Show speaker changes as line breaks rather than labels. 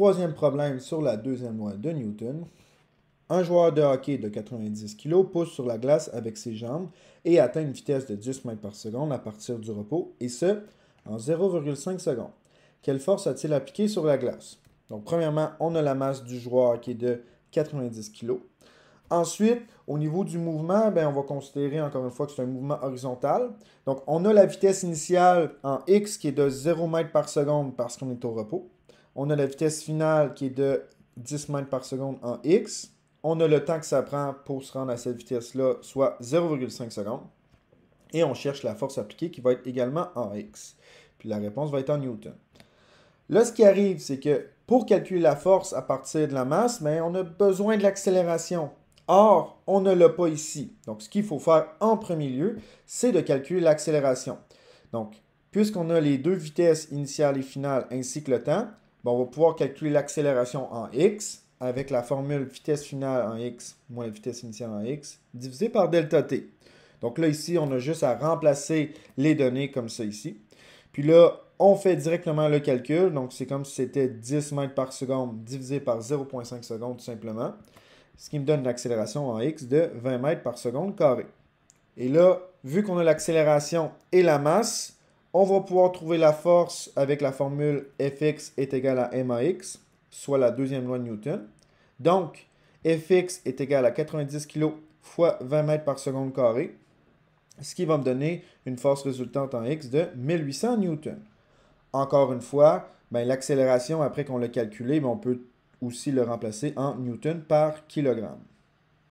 Troisième problème sur la deuxième loi de Newton. Un joueur de hockey de 90 kg pousse sur la glace avec ses jambes et atteint une vitesse de 10 mètres par seconde à partir du repos, et ce, en 0,5 secondes. Quelle force a-t-il appliquée sur la glace? Donc, premièrement, on a la masse du joueur qui est de 90 kg. Ensuite, au niveau du mouvement, ben, on va considérer encore une fois que c'est un mouvement horizontal. Donc, on a la vitesse initiale en X qui est de 0 m par seconde parce qu'on est au repos. On a la vitesse finale qui est de 10 mètres par seconde en X. On a le temps que ça prend pour se rendre à cette vitesse-là, soit 0,5 secondes. Et on cherche la force appliquée qui va être également en X. Puis la réponse va être en Newton. Là, ce qui arrive, c'est que pour calculer la force à partir de la masse, mais ben, on a besoin de l'accélération. Or, on ne l'a pas ici. Donc, ce qu'il faut faire en premier lieu, c'est de calculer l'accélération. Donc, puisqu'on a les deux vitesses initiale et finale ainsi que le temps, Bon, on va pouvoir calculer l'accélération en x avec la formule vitesse finale en x moins vitesse initiale en x divisé par delta t. Donc là, ici, on a juste à remplacer les données comme ça ici. Puis là, on fait directement le calcul. Donc, c'est comme si c'était 10 mètres par seconde divisé par 0,5 secondes tout simplement. Ce qui me donne l'accélération en x de 20 mètres par seconde carré. Et là, vu qu'on a l'accélération et la masse, on va pouvoir trouver la force avec la formule Fx est égale à max, soit la deuxième loi de Newton. Donc, Fx est égal à 90 kg fois 20 mètres par seconde carré, ce qui va me donner une force résultante en X de 1800 newtons. Encore une fois, ben, l'accélération, après qu'on l'a calculée, ben, on peut aussi le remplacer en newton par kilogramme.